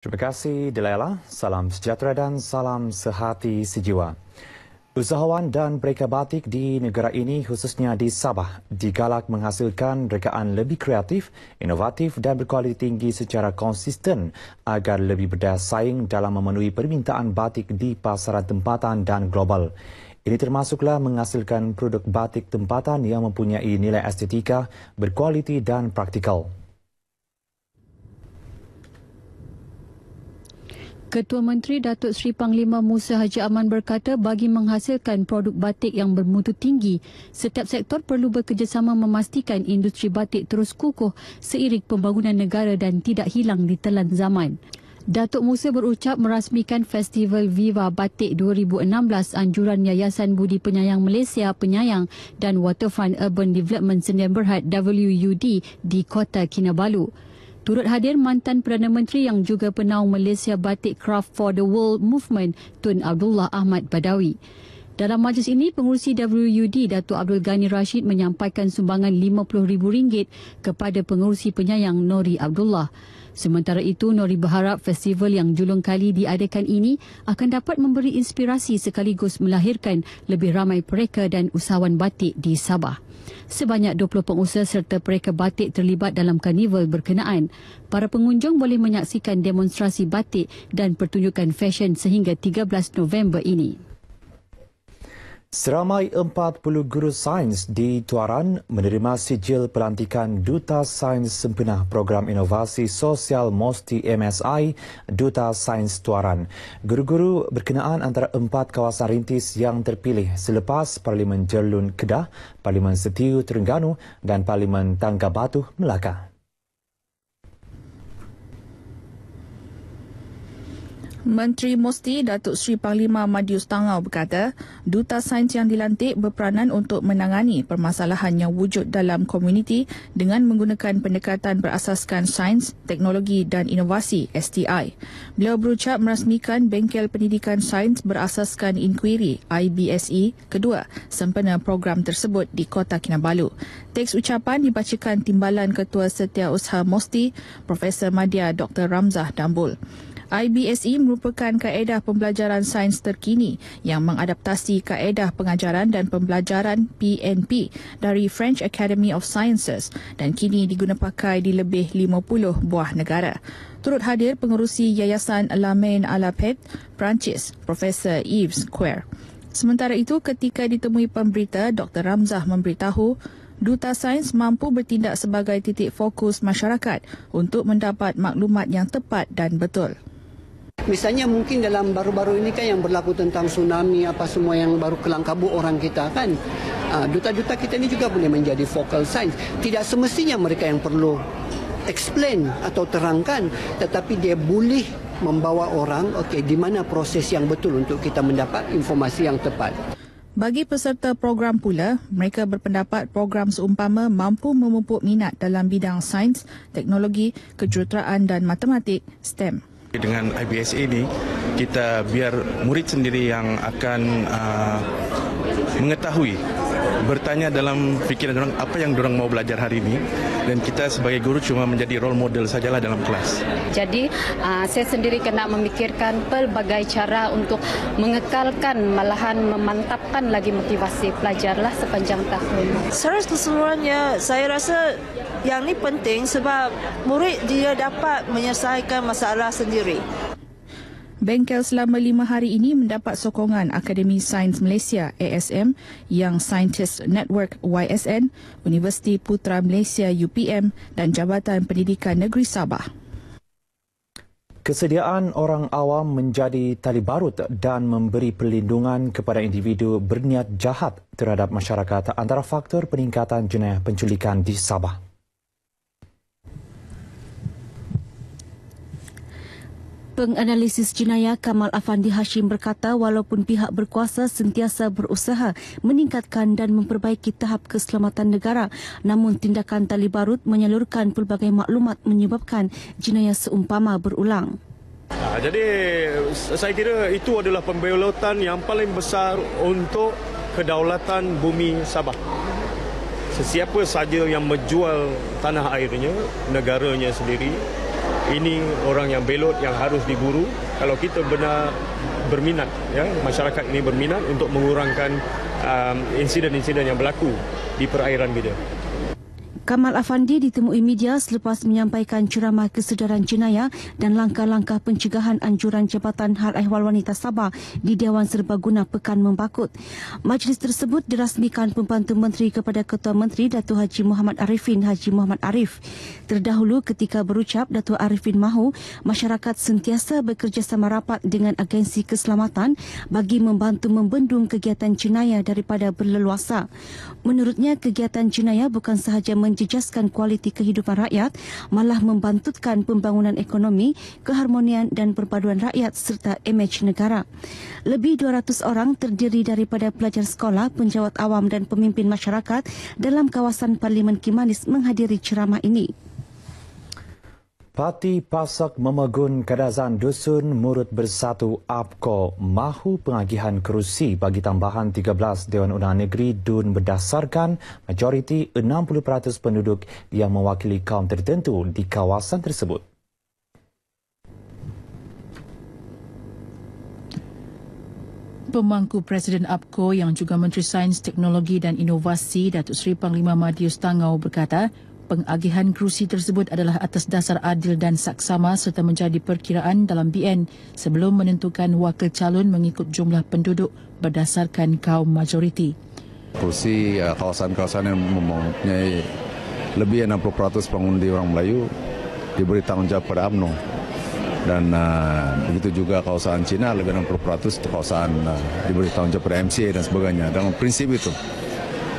Terima kasih Delela, salam sejahtera dan salam sehati sejiwa. Usahawan dan mereka batik di negara ini khususnya di Sabah digalak menghasilkan rekaan lebih kreatif, inovatif dan berkualiti tinggi secara konsisten agar lebih berdaya saing dalam memenuhi permintaan batik di pasaran tempatan dan global. Ini termasuklah menghasilkan produk batik tempatan yang mempunyai nilai estetika, berkualiti dan praktikal. Ketua Menteri Datuk Seri Panglima Musa Haji Aman berkata bagi menghasilkan produk batik yang bermutu tinggi, setiap sektor perlu bekerjasama memastikan industri batik terus kukuh seiring pembangunan negara dan tidak hilang di telan zaman. Datuk Musa berucap merasmikan Festival Viva Batik 2016 anjuran Yayasan Budi Penyayang Malaysia Penyayang dan Waterfront Urban Development Senian Berhad WUD di Kota Kinabalu. Turut hadir mantan Perdana Menteri yang juga penaung Malaysia Batik Craft for the World Movement, Tun Abdullah Ahmad Badawi. Dalam majlis ini, pengurusi WUD Datuk Abdul Ghani Rashid menyampaikan sumbangan RM50,000 kepada pengurusi penyayang Nori Abdullah. Sementara itu, Nori berharap festival yang julung kali diadakan ini akan dapat memberi inspirasi sekaligus melahirkan lebih ramai pereka dan usahawan batik di Sabah. Sebanyak 20 pengusaha serta pereka batik terlibat dalam karnival berkenaan. Para pengunjung boleh menyaksikan demonstrasi batik dan pertunjukan fesyen sehingga 13 November ini. Seramai 40 guru sains di Tuaran menerima sijil pelantikan Duta Sains Sempena Program Inovasi Sosial MOSTI MSI Duta Sains Tuaran. Guru-guru berkenaan antara empat kawasan rintis yang terpilih selepas Parlimen Jerlun Kedah, Parlimen Setiu Terengganu dan Parlimen Tangga Batu Melaka. Menteri Mosti Datuk Sri Panglima Madius Tangau berkata, duta sains yang dilantik berperanan untuk menangani permasalahan yang wujud dalam komuniti dengan menggunakan pendekatan berasaskan sains, teknologi dan inovasi STI. Beliau berucap merasmikan Bengkel Pendidikan Sains berasaskan inquiry IBSE kedua sempena program tersebut di Kota Kinabalu. Teks ucapan dibacakan Timbalan Ketua Setiausaha Mosti, Profesor Madya Dr. Ramzah Dambul. IBSE merupakan kaedah pembelajaran sains terkini yang mengadaptasi kaedah pengajaran dan pembelajaran PNP dari French Academy of Sciences dan kini digunapakai di lebih 50 buah negara. Turut hadir pengurusi Yayasan Lamain Alapet, Perancis, Prof. Yves Quer. Sementara itu, ketika ditemui pemberita, Dr. Ramzah memberitahu Duta Sains mampu bertindak sebagai titik fokus masyarakat untuk mendapat maklumat yang tepat dan betul. Misalnya mungkin dalam baru-baru ini kan yang berlaku tentang tsunami apa semua yang baru kelangkabu orang kita kan. Ah, duta-duta kita ini juga boleh menjadi focal science. Tidak semestinya mereka yang perlu explain atau terangkan tetapi dia boleh membawa orang okay di mana proses yang betul untuk kita mendapat informasi yang tepat. Bagi peserta program pula, mereka berpendapat program seumpama mampu memupuk minat dalam bidang sains, teknologi, kejuruteraan dan matematik, STEM. Dengan IBSA ini, kita biar murid sendiri yang akan uh, mengetahui bertanya dalam fikiran orang apa yang orang mau belajar hari ini dan kita sebagai guru cuma menjadi role model sajalah dalam kelas. Jadi uh, saya sendiri kena memikirkan pelbagai cara untuk mengekalkan malahan memantapkan lagi motivasi pelajarlah sepanjang tahun. Secara keseluruhannya saya rasa yang ini penting sebab murid dia dapat menyelesaikan masalah sendiri. Bengkel selama lima hari ini mendapat sokongan Akademi Sains Malaysia ASM, Young Scientist Network YSN, Universiti Putra Malaysia UPM dan Jabatan Pendidikan Negeri Sabah. Kesediaan orang awam menjadi tali barut dan memberi perlindungan kepada individu berniat jahat terhadap masyarakat antara faktor peningkatan jenayah penculikan di Sabah. Penganalisis jenayah Kamal Afandi Hashim berkata walaupun pihak berkuasa sentiasa berusaha meningkatkan dan memperbaiki tahap keselamatan negara, namun tindakan tali barut menyalurkan pelbagai maklumat menyebabkan jenayah seumpama berulang. Ah, jadi saya kira itu adalah pembelotan yang paling besar untuk kedaulatan bumi Sabah. Sesiapa saja yang menjual tanah airnya, negaranya sendiri, ini orang yang belot yang harus diburu kalau kita benar berminat ya masyarakat ini berminat untuk mengurangkan um, insiden-insiden yang berlaku di perairan kita. Kamal Afandi ditemui media selepas menyampaikan ceramah kesedaran jenayah dan langkah-langkah pencegahan anjuran Jabatan Hal Ehwal Wanita Sabah di Dewan Serbaguna Pekan Membakut. Majlis tersebut dirasmikan pembantu menteri kepada Ketua Menteri Datu Haji Muhammad Arifin Haji Muhammad Arif. Terdahulu ketika berucap Datu Arifin mahu masyarakat sentiasa bekerjasama rapat dengan agensi keselamatan bagi membantu membendung kegiatan jenayah daripada berleluasa. Menurutnya kegiatan jenayah bukan sahaja menjelaskan menjejaskan kualiti kehidupan rakyat malah membantutkan pembangunan ekonomi, keharmonian dan perpaduan rakyat serta imej negara. Lebih 200 orang terdiri daripada pelajar sekolah, penjawat awam dan pemimpin masyarakat dalam kawasan Parlimen Kimanis menghadiri ceramah ini. Pati Pasok Memegun Kedazan Dusun Murut Bersatu APKO mahu pengagihan kerusi bagi tambahan 13 Dewan Undangan Negeri DUN berdasarkan majoriti 60% penduduk yang mewakili kaum tertentu di kawasan tersebut. Pemangku Presiden APKO yang juga Menteri Sains, Teknologi dan Inovasi Datuk Seri Panglima Madius Tangau berkata, pengagihan kerusi tersebut adalah atas dasar adil dan saksama serta menjadi perkiraan dalam BN sebelum menentukan wakil calon mengikut jumlah penduduk berdasarkan kaum majoriti. Kerusi eh, kawasan-kawasan yang mempunyai lebih 60% pengundi orang Melayu diberi tanggungjawab pada UMNO. Dan uh, begitu juga kawasan Cina lebih 60% kawasan uh, diberi tanggungjawab pada MCA dan sebagainya. Dalam prinsip itu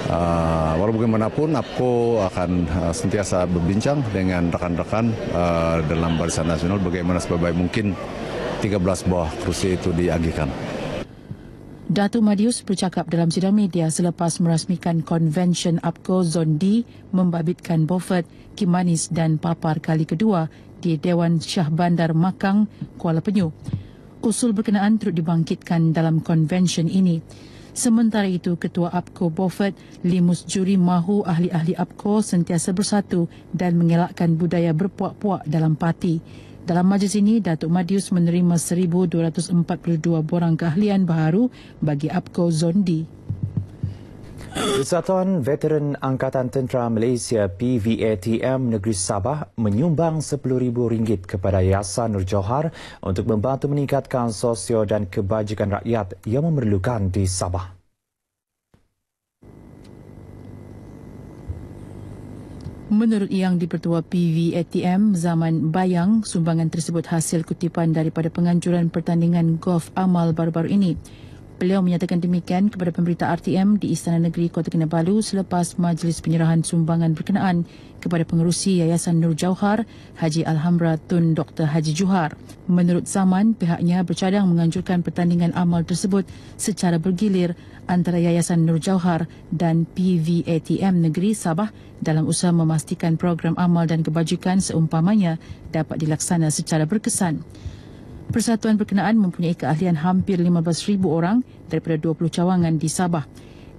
uh, ah, walaupun bagaimanapun APKO akan uh, sentiasa berbincang dengan rekan-rekan uh, dalam barisan nasional bagaimana sebaik mungkin 13 buah kerusi itu diagihkan. Datu Madius bercakap dalam sidang media selepas merasmikan konvensyen APKO Zon D membabitkan Beaufort, Kimanis dan Papar kali kedua di Dewan Syah Bandar Makang, Kuala Penyu. Usul berkenaan turut dibangkitkan dalam konvensyen ini. Sementara itu, Ketua APCO Beaufort, Limus Juri mahu ahli-ahli APCO sentiasa bersatu dan mengelakkan budaya berpuak-puak dalam parti. Dalam majlis ini, Datuk Madius menerima 1,242 borang keahlian baharu bagi APCO Zondi. Kesatuan Veteran Angkatan Tentera Malaysia PVATM Negeri Sabah menyumbang rm ringgit kepada Yayasan Nur Johar untuk membantu meningkatkan sosio dan kebajikan rakyat yang memerlukan di Sabah. Menurut Yang Dipertua PVATM Zaman Bayang, sumbangan tersebut hasil kutipan daripada penganjuran pertandingan golf amal baru-baru ini. Beliau menyatakan demikian kepada pemberita RTM di Istana Negeri Kota Kinabalu selepas majlis penyerahan sumbangan berkenaan kepada pengerusi Yayasan Nur Jauhar, Haji Alhamra Tun Dr. Haji Juhar. Menurut Zaman, pihaknya bercadang menganjurkan pertandingan amal tersebut secara bergilir antara Yayasan Nur Jauhar dan PVATM Negeri Sabah dalam usaha memastikan program amal dan kebajikan seumpamanya dapat dilaksana secara berkesan. Persatuan berkenaan mempunyai keahlian hampir 15,000 orang daripada 20 cawangan di Sabah.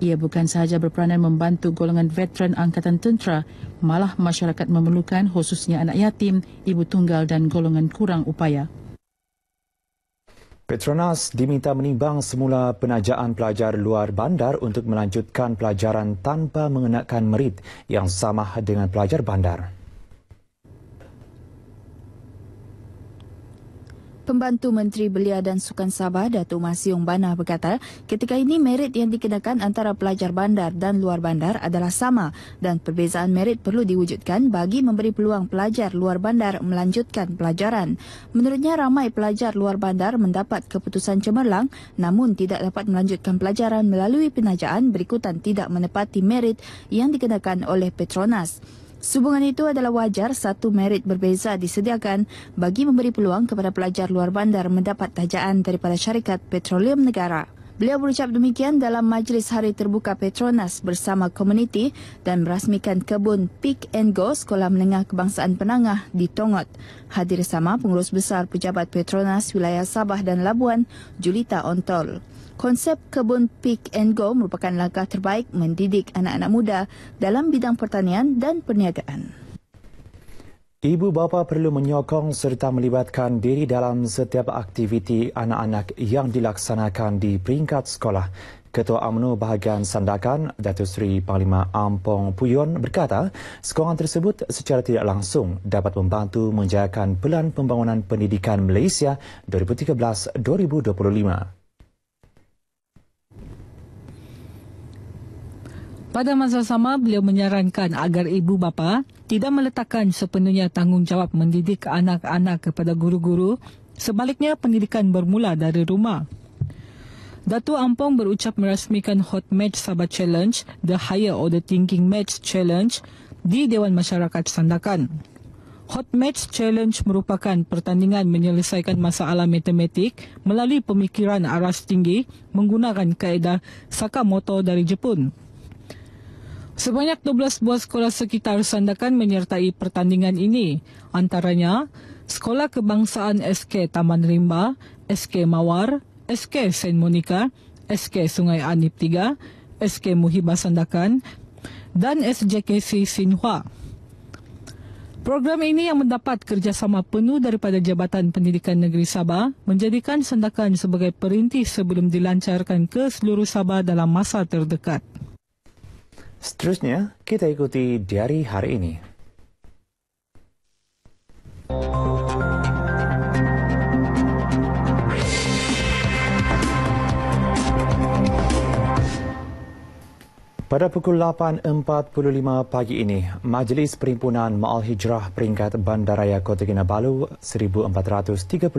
Ia bukan sahaja berperanan membantu golongan veteran angkatan tentera, malah masyarakat memerlukan khususnya anak yatim, ibu tunggal dan golongan kurang upaya. Petronas diminta menimbang semula penajaan pelajar luar bandar untuk melanjutkan pelajaran tanpa mengenakan merit yang sama dengan pelajar bandar. Pembantu Menteri Belia dan Sukan Sabah Datuk Masiong Banah berkata, ketika ini merit yang dikenakan antara pelajar bandar dan luar bandar adalah sama dan perbezaan merit perlu diwujudkan bagi memberi peluang pelajar luar bandar melanjutkan pelajaran. Menurutnya ramai pelajar luar bandar mendapat keputusan cemerlang namun tidak dapat melanjutkan pelajaran melalui penajaan berikutan tidak menepati merit yang dikenakan oleh Petronas. Subungan itu adalah wajar satu merit berbeza disediakan bagi memberi peluang kepada pelajar luar bandar mendapat tajaan daripada syarikat petroleum negara. Beliau berucap demikian dalam Majlis Hari Terbuka Petronas bersama komuniti dan merasmikan kebun Pick and Go Sekolah Menengah Kebangsaan Penangah di Tongot. Hadir sama Pengurus Besar Pejabat Petronas Wilayah Sabah dan Labuan, Julita Ontol. Konsep kebun pick and go merupakan langkah terbaik mendidik anak-anak muda dalam bidang pertanian dan perniagaan. Ibu bapa perlu menyokong serta melibatkan diri dalam setiap aktiviti anak-anak yang dilaksanakan di peringkat sekolah. Ketua UMNO Bahagian Sandakan, Datuk Seri Panglima Ampong Puyon berkata, sekolah tersebut secara tidak langsung dapat membantu menjayakan Pelan Pembangunan Pendidikan Malaysia 2013-2025. Pada masa sama, beliau menyarankan agar ibu bapa tidak meletakkan sepenuhnya tanggungjawab mendidik anak-anak kepada guru-guru. Sebaliknya, pendidikan bermula dari rumah. Datu Ampong berucap merasmikan Hot Match Sabah Challenge, The Higher Order Thinking Match Challenge di Dewan Masyarakat Sandakan. Hot Match Challenge merupakan pertandingan menyelesaikan masalah matematik melalui pemikiran aras tinggi menggunakan kaedah Sakamoto dari Jepun. Sebanyak 12 buah sekolah sekitar Sandakan menyertai pertandingan ini. Antaranya, Sekolah Kebangsaan SK Taman Rimba, SK Mawar, SK Saint Monica, SK Sungai Anip 3, SK Muhibah Sandakan dan SJKC Sinhua. Program ini yang mendapat kerjasama penuh daripada Jabatan Pendidikan Negeri Sabah menjadikan Sandakan sebagai perintis sebelum dilancarkan ke seluruh Sabah dalam masa terdekat. Seterusnya, kita ikuti diari hari ini. Pada pukul 8.45 pagi ini, Majlis Perimpunan Maal Hijrah peringkat Bandaraya Kota Kinabalu 1438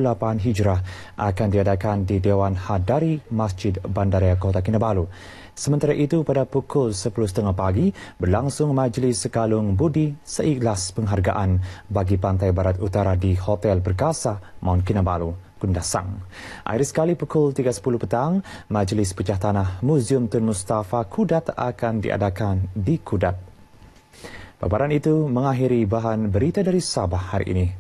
Hijrah akan diadakan di Dewan Hadari Masjid Bandaraya Kota Kinabalu. Sementara itu, pada pukul 10.30 pagi, berlangsung majlis sekalung budi seikhlas penghargaan bagi Pantai Barat Utara di Hotel Berkasa, Mount Kinabalu. Kundasang. Akhir sekali pukul 3.10 petang, Majlis Pecah Tanah Museum Tun Mustafa Kudat akan diadakan di Kudat. Paparan itu mengakhiri bahan berita dari Sabah hari ini.